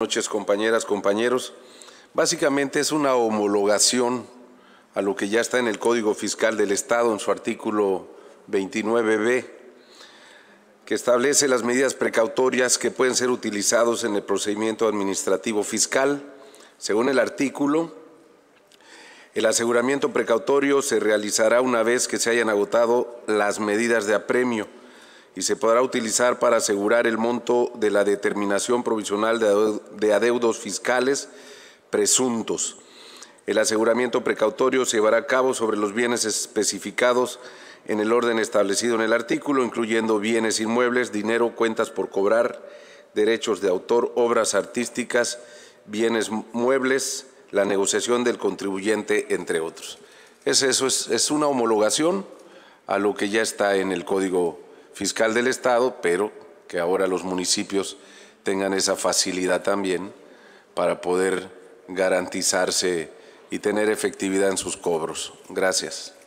noches, compañeras, compañeros. Básicamente es una homologación a lo que ya está en el Código Fiscal del Estado en su artículo 29b, que establece las medidas precautorias que pueden ser utilizados en el procedimiento administrativo fiscal. Según el artículo, el aseguramiento precautorio se realizará una vez que se hayan agotado las medidas de apremio y se podrá utilizar para asegurar el monto de la determinación provisional de adeudos fiscales presuntos. El aseguramiento precautorio se llevará a cabo sobre los bienes especificados en el orden establecido en el artículo, incluyendo bienes inmuebles, dinero, cuentas por cobrar, derechos de autor, obras artísticas, bienes muebles, la negociación del contribuyente, entre otros. Es eso, es, una homologación a lo que ya está en el Código fiscal del Estado, pero que ahora los municipios tengan esa facilidad también para poder garantizarse y tener efectividad en sus cobros. Gracias.